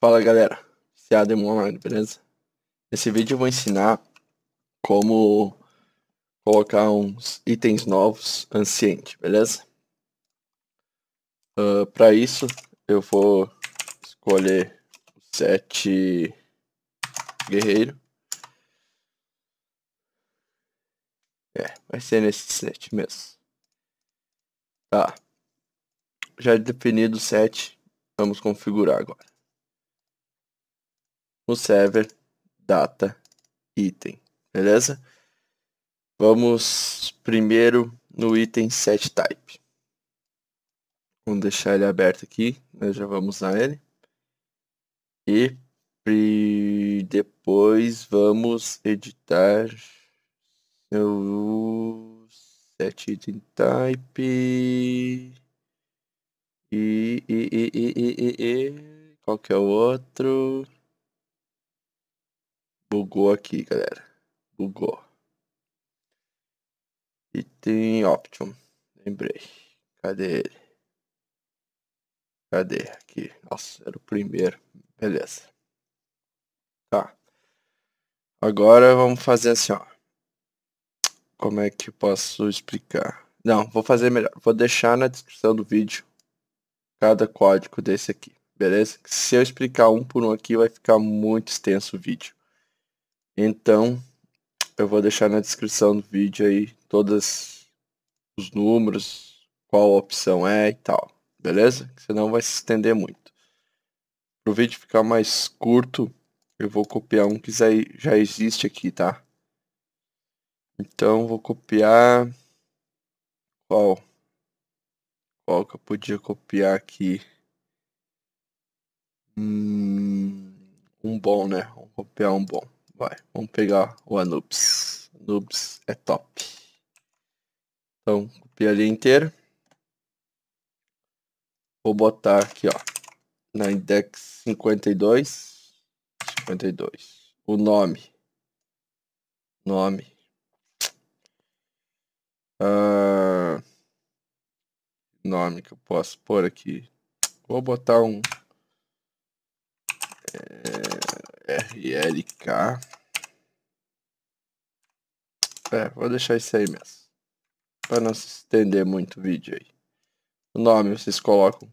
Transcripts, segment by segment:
Fala galera, Seado é Online, beleza? Nesse vídeo eu vou ensinar como colocar uns itens novos anciente, beleza? Uh, ah, Para isso eu vou escolher o set guerreiro. É, vai ser nesse set mesmo. Tá. Já definido o set, vamos configurar agora o server data item, beleza? Vamos primeiro no item set type. Vamos deixar ele aberto aqui, nós já vamos usar ele. E depois vamos editar o set item type e, e, e, e, e, e, e qual que é o outro Bugou aqui, galera. Bugou. E tem Option. Lembrei. Cadê ele? Cadê? Aqui. Nossa, era o primeiro. Beleza. Tá. Agora vamos fazer assim, ó. Como é que eu posso explicar? Não, vou fazer melhor. Vou deixar na descrição do vídeo cada código desse aqui, beleza? Se eu explicar um por um aqui, vai ficar muito extenso o vídeo. Então, eu vou deixar na descrição do vídeo aí todos os números, qual opção é e tal, beleza? Senão vai se estender muito. Para o vídeo ficar mais curto, eu vou copiar um que já existe aqui, tá? Então, vou copiar... Qual? Qual que eu podia copiar aqui? Hum, um bom, né? Vou copiar um bom. Vai, vamos pegar o Anubis. Anubis é top. Então, copiar ali inteiro. Vou botar aqui, ó. Na index 52. 52. O nome. Nome. Uh, nome que eu posso pôr aqui. Vou botar um. É, RLK. É, vou deixar isso aí mesmo. Para não se estender muito o vídeo aí. O nome vocês colocam o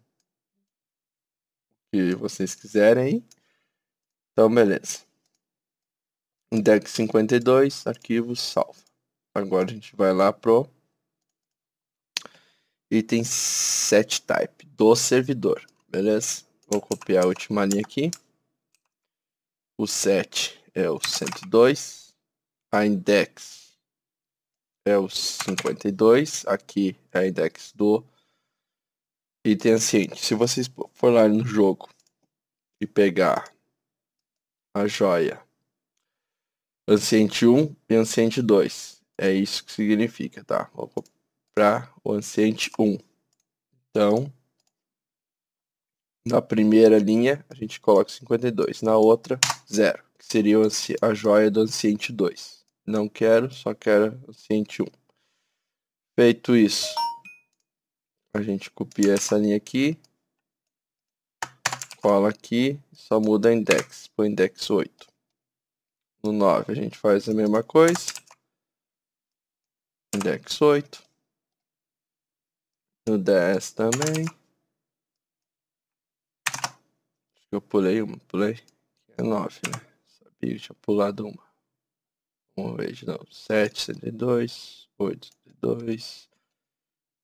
que vocês quiserem. Então, beleza. Index 52, arquivo salva. Agora a gente vai lá pro item set type do servidor, beleza? Vou copiar a última linha aqui. O 7 é o 102. A index é o 52. Aqui é a index do item anciente. Se vocês for lá no jogo e pegar a joia anciente 1 e anciente 2. É isso que significa, tá? Vou comprar o anciente 1. Então, na primeira linha a gente coloca 52, na outra 0, que seria a joia do Anciente 2. Não quero, só quero Anciente 1. Feito isso, a gente copia essa linha aqui, cola aqui, só muda index, põe index 8. No 9 a gente faz a mesma coisa, index 8. No 10 também. Acho que eu pulei uma, pulei. É 9, né? Sabia que tinha pulado uma. Vamos ver de novo. 7, 102, 8, 102,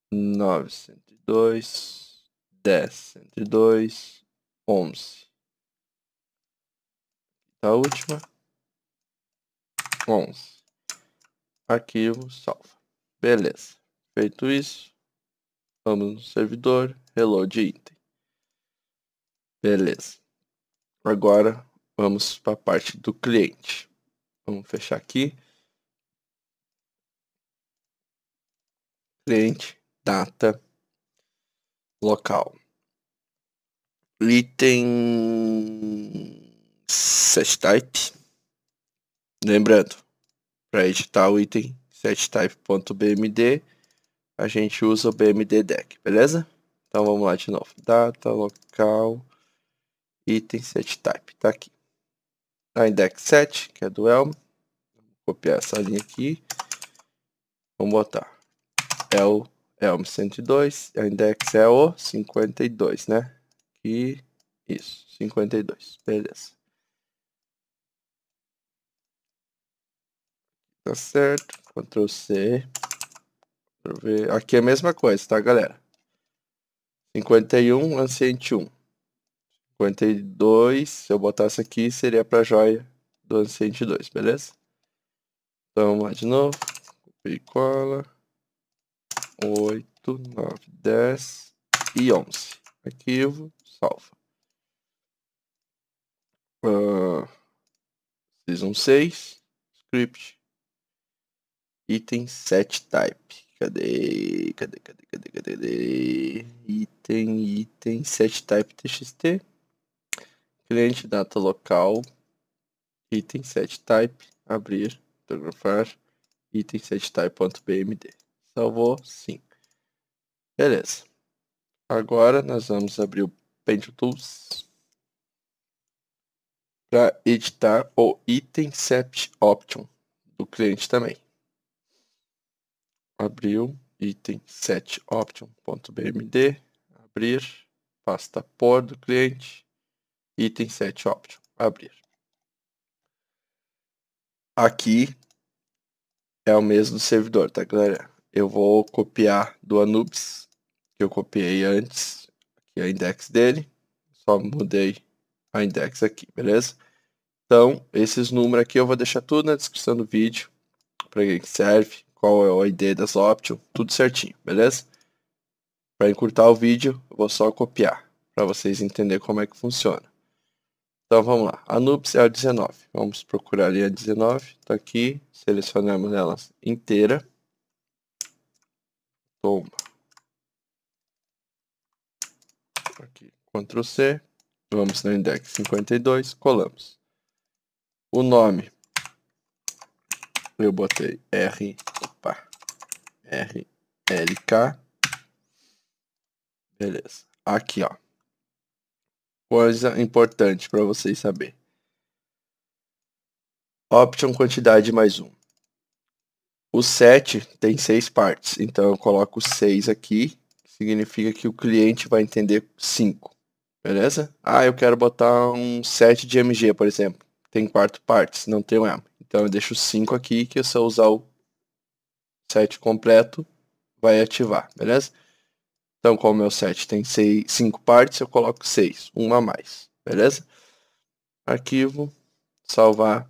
9, 102, 10, 102, 11. A última. 11. Arquivo, salva. Beleza. Feito isso, vamos no servidor, reload item. Beleza. Agora Vamos para a parte do cliente. Vamos fechar aqui. Cliente, data, local. Item set type. Lembrando, para editar o item settype.bmd, a gente usa o BMD deck, beleza? Então vamos lá de novo. Data, local, item type, tá aqui a index 7, que é do Elm. Vou copiar essa linha aqui. Vamos botar. É o Elm 102, a é index é o 52, né? E isso, 52. Beleza. Tá certo. Ctrl C. Ctrl v. Aqui é a mesma coisa, tá, galera? 51, ancient 1. 52, se eu botasse aqui, seria para joia do Ancient 2, beleza? Então, vamos lá de novo. Copia e cola. 8, 9, 10 e 11. Arquivo, salva. Uh, season 6, script. Item 7 type. Cadê? Cadê? Cadê? Cadê? Cadê? cadê? Item, item, 7 type txt cliente data local, item set type, abrir, fotografar, item set type.bmd. Salvou, sim. Beleza. Agora nós vamos abrir o Paint Tools para editar o item set option do cliente também. Abriu item set option.bmd, abrir pasta por do cliente, Item 7, option. Abrir. Aqui é o mesmo do servidor, tá, galera? Eu vou copiar do Anubis, que eu copiei antes, aqui a index dele. Só mudei a index aqui, beleza? Então, esses números aqui eu vou deixar tudo na descrição do vídeo, para que serve, qual é o ID das options, tudo certinho, beleza? Para encurtar o vídeo, eu vou só copiar, para vocês entenderem como é que funciona. Então vamos lá, a núpcia é a 19. Vamos procurar ali a 19, tá aqui, selecionamos ela inteira. Toma. Aqui, Ctrl C, vamos no index 52, colamos. O nome, eu botei R, opa, R, L, K. Beleza, aqui ó, coisa importante para vocês saber. Option quantidade mais um. O set tem seis partes, então eu coloco seis aqui, significa que o cliente vai entender cinco, beleza? Ah, eu quero botar um set de MG, por exemplo. Tem quatro partes, não tem o M. Então eu deixo cinco aqui, que se eu usar o set completo, vai ativar, beleza? Então, como o meu set tem seis, cinco partes, eu coloco seis, uma a mais, beleza? Arquivo, salvar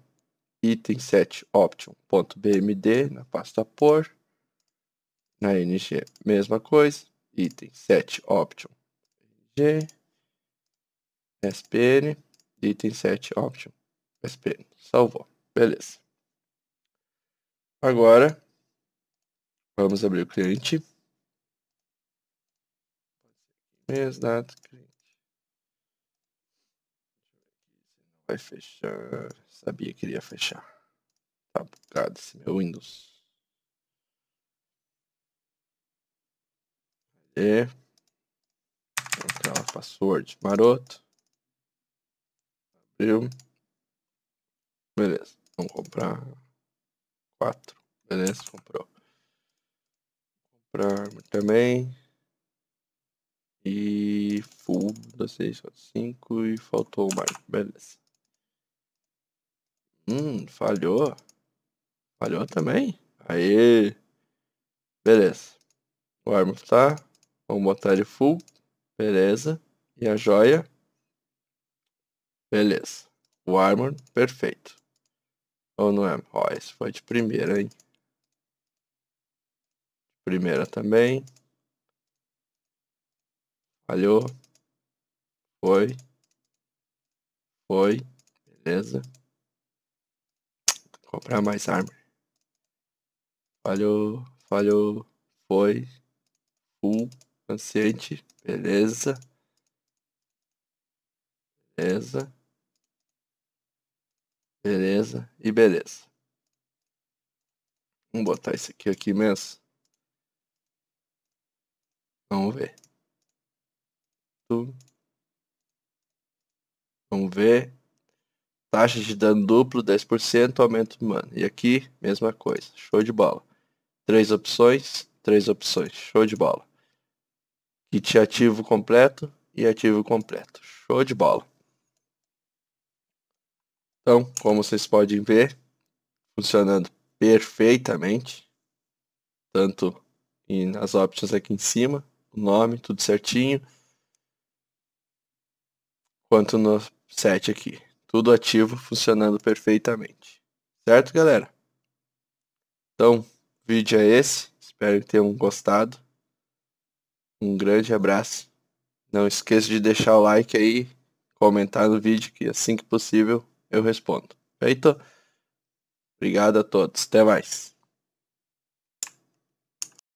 item 7 option.bmd na pasta por, na ng, mesma coisa, item 7 option, ng, spn, item 7 option, spn, salvou, beleza. Agora, vamos abrir o cliente. Mês, data, cliente. Vai fechar. Sabia que iria fechar. Tá bugado esse meu Windows. Cadê? Aquela password maroto. Abriu. Beleza. Vamos comprar. Quatro. Beleza, comprou. Comprar também. E full, 2, 3, 4, 5 e faltou o marco. Beleza. Hum, falhou. Falhou também? Aê! Beleza. O arma tá. Vamos botar ele full. Beleza. E a joia. Beleza. O armor, perfeito. Ou não é? Ó, esse foi de primeira, hein? Primeira também. Falhou. Foi. Foi. Beleza. Vou comprar mais armor. Falhou. Falhou. Foi. Full. ansiente, Beleza. Beleza. Beleza. E beleza. Vamos botar isso aqui aqui mesmo. Vamos ver. Vamos ver. Taxa de dano duplo, 10%, aumento humano. E aqui, mesma coisa. Show de bola. Três opções, três opções. Show de bola. Kit ativo completo e ativo completo. Show de bola. Então, como vocês podem ver, funcionando perfeitamente. Tanto nas opções aqui em cima, o nome, tudo certinho quanto no set aqui. Tudo ativo, funcionando perfeitamente. Certo, galera? Então, vídeo é esse. Espero que tenham gostado. Um grande abraço. Não esqueça de deixar o like aí, comentar no vídeo, que assim que possível eu respondo. Feito? Obrigado a todos. Até mais.